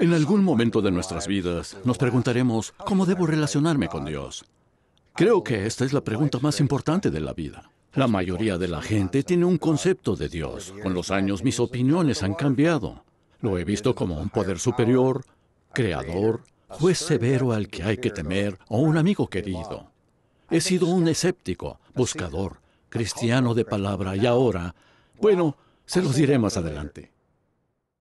En algún momento de nuestras vidas nos preguntaremos, ¿cómo debo relacionarme con Dios? Creo que esta es la pregunta más importante de la vida. La mayoría de la gente tiene un concepto de Dios. Con los años mis opiniones han cambiado. Lo he visto como un poder superior, creador, juez severo al que hay que temer o un amigo querido. He sido un escéptico, buscador, cristiano de palabra y ahora, bueno, se los diré más adelante.